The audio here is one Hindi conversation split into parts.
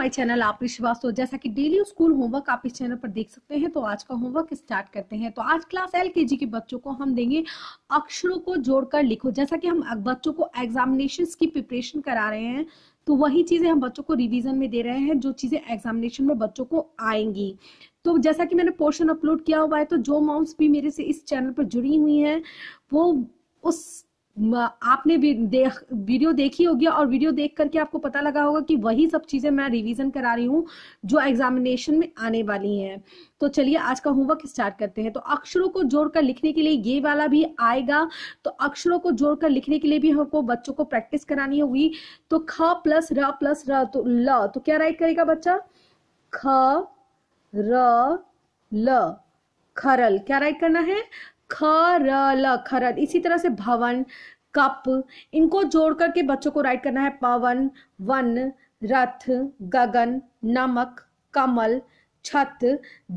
माय चैनल आप विश्वास हो जैसा कि डेली स्कूल होमवर्क आप इस चैनल पर देख सकते हैं तो आज का होमवर्क स्टार्ट करते हैं तो आज क्लास एल के जी के बच्चों को हम देंगे अक्षरों को जोड़कर लिखो जैसा कि हम बच्चों को एग्जामिनेशन की प्रिपरेशन करा रहे हैं तो वही चीजें हम बच्चों को रिविजन में दे रहे हैं जो चीजें एग्जामिनेशन में बच्चों को आएंगी तो जैसा कि मैंने पोर्शन अपलोड किया हुआ है तो जो माउंट्स भी मेरे से इस चैनल पर जुड़ी हुई है वो उस आपने देख वीडियो देखी होगी और वीडियो देख करके आपको पता लगा होगा कि वही सब चीजें मैं रिवीजन करा रही हूँ जो एग्जामिनेशन में आने वाली हैं तो चलिए आज का होमवर्क स्टार्ट करते हैं तो अक्षरों को जोड़कर लिखने के लिए ये वाला भी आएगा तो अक्षरों को जोड़कर लिखने के लिए भी हमको बच्चों को प्रैक्टिस करानी होगी तो ख प्लस र प्लस र तो ल तो क्या राइट करेगा बच्चा ख र ल खरल क्या राइट करना है ल खरल इसी तरह से भवन कप इनको जोड़ करके बच्चों को राइट करना है पवन वन रथ गगन नमक कमल छत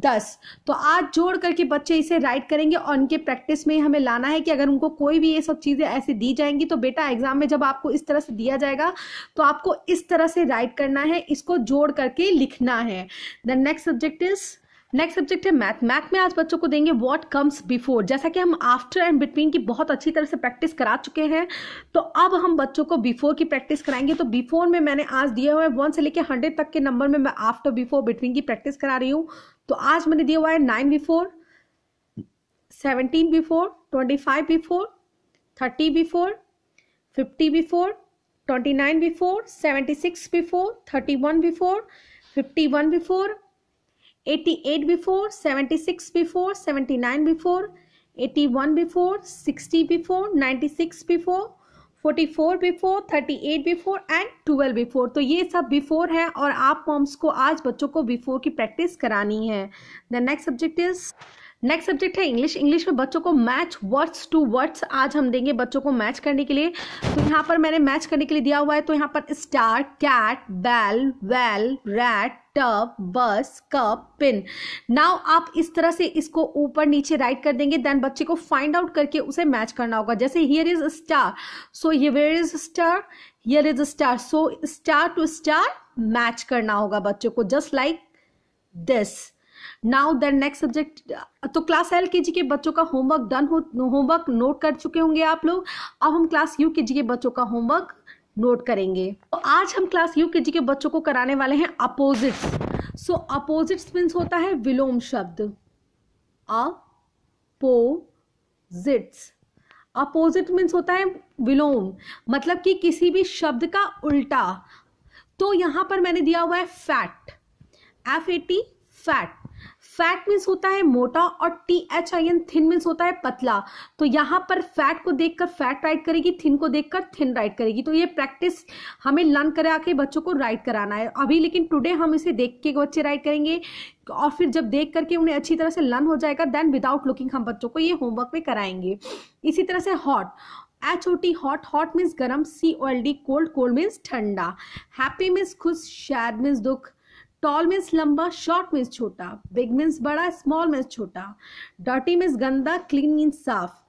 दस तो आज जोड़ करके बच्चे इसे राइट करेंगे और उनके प्रैक्टिस में हमें लाना है कि अगर उनको कोई भी ये सब चीज़ें ऐसे दी जाएंगी तो बेटा एग्जाम में जब आपको इस तरह से दिया जाएगा तो आपको इस तरह से राइट करना है इसको जोड़ करके लिखना है the next subject is next subject है मैथ मैथ में आज बच्चों को देंगे व्हाट कम्स बिफोर जैसा कि हम आफ्टर एंड बिटवीन की बहुत अच्छी तरह से प्रैक्टिस करा चुके हैं तो अब हम बच्चों को बिफोर की प्रैक्टिस कराएंगे तो बिफोर में मैंने आज दिए हुए वन से लेकर हंड्रेड तक के नंबर में मैं आफ्टर बिफोर बिटवीन की प्रैक्टिस करा रही हूँ तो आज मैंने दिया हुआ है nine before seventeen before twenty five before thirty before fifty before twenty nine before seventy six before thirty one before fifty one before 88 before, 76 before, 79 before, 81 before, 60 before, 96 before, 44 before 38 before and 12 before तो ये सब बिफोर है और आप मॉम्स को आज बच्चों को बिफोर की प्रैक्टिस करानी है the next subject is next subject है इंग्लिश इंग्लिश में बच्चों को मैच वर्ड्स टू वर्ड्स आज हम देंगे बच्चों को मैच करने के लिए तो यहाँ पर मैंने मैच करने के लिए दिया हुआ है तो यहाँ पर star cat bell well rat tub bus cup pin now आप इस तरह से इसको ऊपर नीचे राइट कर देंगे देन बच्चे को फाइंड आउट करके उसे मैच करना होगा जैसे हियर इज स्टार सो ये where is star here is star so star to star match करना होगा बच्चों को just like this now then next subject तो क्लास एल के जी के बच्चों का होमवर्क डन हो होमवर्क नोट कर चुके होंगे आप लोग अब हम क्लास यू के जी के बच्चों का होमवर्क नोट करेंगे तो आज हम क्लास यू के जी के बच्चों को कराने वाले हैं अपोजिट्स सो अपोजिट्स मीन्स होता है विलोम शब्द अपोजिट्स अपोजिट मीन्स होता है विलोम मतलब कि किसी भी शब्द का उल्टा तो यहाँ पर मैंने दिया हुआ है fat F A T fat fat means होता है मोटा और T H I N thin means होता है पतला तो यहाँ पर फैट को देखकर फैट राइट करेगी थिन को देखकर थिन राइट करेगी तो ये प्रैक्टिस हमें लर्न करा के बच्चों को राइट कराना है अभी लेकिन टुडे हम इसे देख के बच्चे राइट करेंगे और फिर जब देख करके उन्हें अच्छी तरह से लर्न हो जाएगा देन विदाउट लुकिंग हम बच्चों को ये होमवर्क में कराएंगे इसी तरह से hot H O T hot hot means गर्म C O L D cold cold means ठंडा हैप्पी मीन्स खुश शैड मीन्स दुख टॉल मीन्स लंबा शॉर्ट मीन्स छोटा बिग मीन्स बड़ा स्मॉल मीन्स छोटा डर्टी मीन्स गंदा क्लीन मीन्स साफ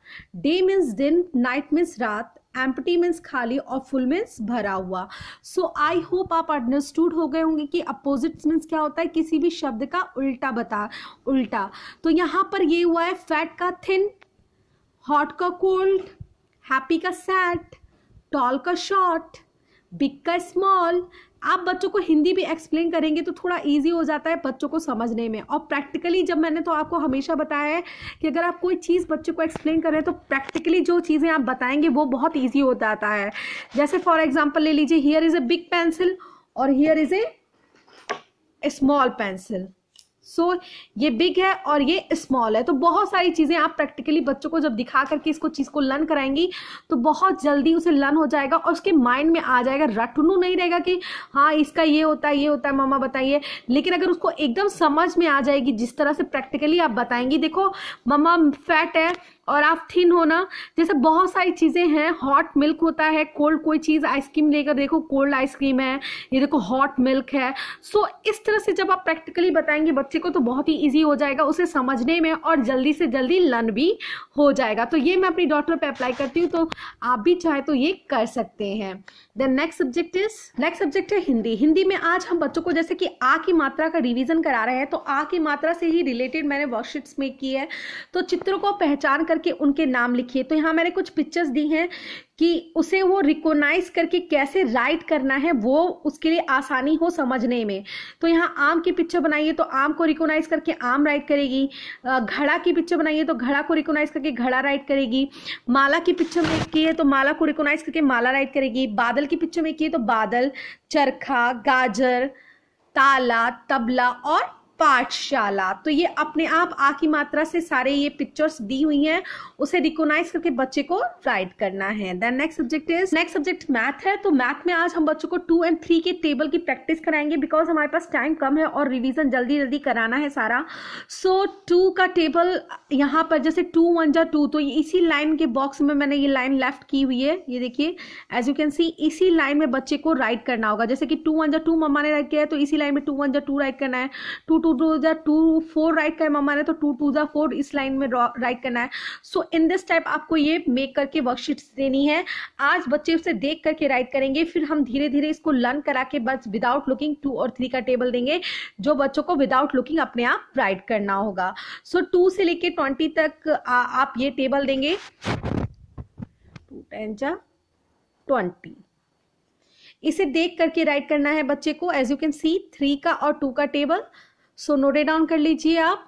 डे मीन्स दिन नाइट मीन्स रात एम्पटी मीन्स खाली और फुल मीन्स भरा हुआ सो आई होप आप अंडरस्टूड हो गए होंगे कि अपोजिट मीन्स क्या होता है किसी भी शब्द का उल्टा बता उल्टा तो यहाँ पर ये हुआ है फैट का थिन हॉट का कोल्ड हैप्पी का सैट टॉल का शॉर्ट बिग का स्मॉल आप बच्चों को हिंदी भी एक्सप्लेन करेंगे तो थोड़ा इजी हो जाता है बच्चों को समझने में और प्रैक्टिकली जब मैंने तो आपको हमेशा बताया है कि अगर आप कोई चीज़ बच्चों को एक्सप्लेन करें तो प्रैक्टिकली जो चीज़ें आप बताएंगे वो बहुत ईजी हो जाता है जैसे फॉर एग्जाम्पल ले लीजिए here is a big pencil और here is a small pencil so so, ये बिग है और ये स्मॉल है तो बहुत सारी चीज़ें आप प्रैक्टिकली बच्चों को जब दिखा करके इसको चीज़ को लर्न कराएंगी तो बहुत जल्दी उसे लर्न हो जाएगा और उसके माइंड में आ जाएगा रटनू नहीं रहेगा कि हाँ इसका ये होता है ये होता है मामा बताइए लेकिन अगर उसको एकदम समझ में आ जाएगी जिस तरह से प्रैक्टिकली आप बताएंगी देखो ममा फैट है और आप थिन होना जैसे बहुत सारी चीज़ें हैं हॉट मिल्क होता है कोल्ड कोई चीज़ आइसक्रीम लेकर देखो कोल्ड आइसक्रीम है ये देखो हॉट मिल्क है सो इस तरह से जब आप प्रैक्टिकली बताएंगे बच्चे बच्चे को तो बहुत ही ईजी हो जाएगा उसे समझने में और जल्दी से जल्दी लर्न भी हो जाएगा तो ये मैं अपनी डॉटर पे अप्लाई करती हूँ तो आप भी चाहे तो ये कर सकते हैं then next subject is next subject है हिंदी हिंदी में आज हम बच्चों को जैसे कि आ की मात्रा का रिविजन करा रहे हैं तो आ की मात्रा से ही रिलेटेड मैंने वर्कशीट्स में की है तो चित्रों को पहचान करके उनके नाम लिखिए तो यहाँ मैंने कुछ पिक्चर्स दी हैं कि उसे वो रिकोनाइज करके कैसे राइट करना है वो उसके लिए आसानी हो समझने में तो यहाँ आम की पिक्चर बनाइए तो आम को रिकोनाइज करके आम राइट करेगी घड़ा की पिक्चर बनाइए तो घड़ा को रिकोनाइज करके घड़ा राइट करेगी माला की पिक्चर में किए तो माला को रिकोनाइज करके माला राइट करेगी बादल की पिक्चर में किए तो बादल चरखा गाजर ताला तबला और पाठशाला तो ये अपने आप आ की मात्रा से सारे ये पिक्चर्स दी हुई हैं उसे रिकोनाइज करके बच्चे को राइट करना है then next subject is next subject math है तो मैथ में आज हम बच्चों को टू एंड थ्री के टेबल की प्रैक्टिस कराएंगे बिकॉज हमारे पास टाइम कम है और रिविजन जल्दी जल्दी कराना है सारा सो so, टू का टेबल यहाँ पर जैसे टू वन जा टू तो इसी लाइन के बॉक्स में मैंने ये लाइन लेफ्ट की हुई है ये देखिए एज यू कैन सी इसी लाइन में बच्चे को राइट करना होगा जैसे कि टू वन जा टू मम्मा ने राइट किया है तो इसी लाइन में टू वन जा टू राइट करना है टू टू टू ज़ा टू फोर राइट का हमारा तो टू टू ज़ा फोर इस लाइन में राइट करना है सो इन दिस टाइप आपको ये मेक करके वर्कशीट्स देनी है आज बच्चे उसे देख करके राइट करेंगे फिर हम धीरे धीरे इसको लर्न करा के बस विदाउट लुकिंग टू और थ्री का टेबल देंगे जो बच्चों को विदाउट लुकिंग अपने आप राइट करना होगा सो so, टू से लेके ट्वेंटी तक आ, आप ये टेबल देंगे टू टेन जा ट्वेंटी इसे देख करके राइट करना है बच्चे को as you can see three का और टू का टेबल सो नोटे डाउन कर लीजिए आप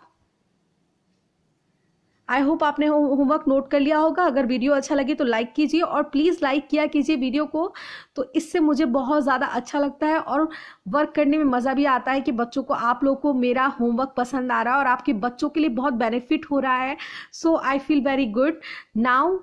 आई होप आपने होमवर्क नोट कर लिया होगा अगर वीडियो अच्छा लगे तो लाइक कीजिए और प्लीज़ लाइक किया कीजिए वीडियो को तो इससे मुझे बहुत ज़्यादा अच्छा लगता है और वर्क करने में मज़ा भी आता है कि बच्चों को आप लोग को मेरा होमवर्क पसंद आ रहा है और आपके बच्चों के लिए बहुत बेनिफिट हो रहा है so I feel very good now